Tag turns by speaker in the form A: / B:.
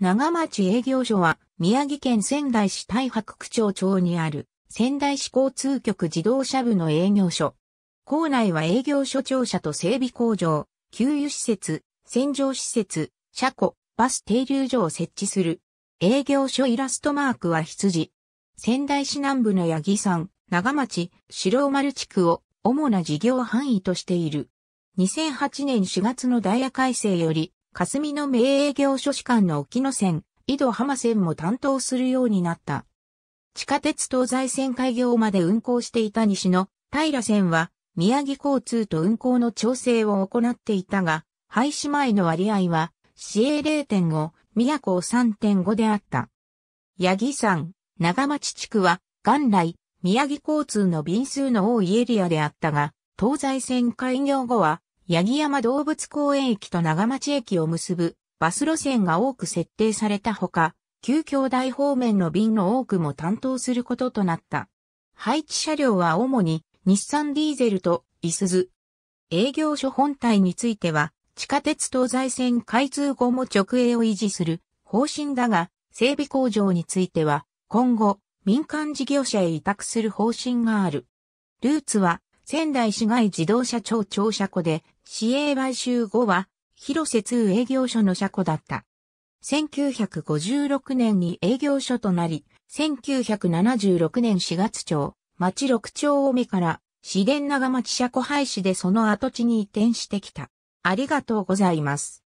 A: 長町営業所は、宮城県仙台市太白区町町にある、
B: 仙台市交通局自動車部の営業所。校内は営業所庁舎と整備工場、給油施設、洗浄施設、車庫、バス停留所を設置する。営業所イラストマークは羊。仙台市南部の八木山、長町、白丸地区を主な事業範囲としている。2008年4月のダイヤ改正より、霞の名営業所士官の沖野線、井戸浜線も担当するようになった。地下鉄東西線開業まで運行していた西の平線は宮城交通と運行の調整を行っていたが、廃止前の割合は市営0.5、宮古3.5であった。八木山、長町地区は元来宮城交通の便数の多いエリアであったが、東西線開業後は八木山動物公園駅と長町駅を結ぶバス路線が多く設定されたほか、旧京大方面の便の多くも担当することとなった。配置車両は主に日産ディーゼルとイスズ。営業所本体については、地下鉄東西線開通後も直営を維持する方針だが、整備工場については、今後、民間事業者へ委託する方針がある。ルーツは、仙台市外自動車庁庁車庫で、市営買収後は、広瀬通営業所の車庫だった。1956年に営業所となり、1976年4月町、町六町尾目から市電長町車庫廃止でその跡地に
A: 移転してきた。ありがとうございます。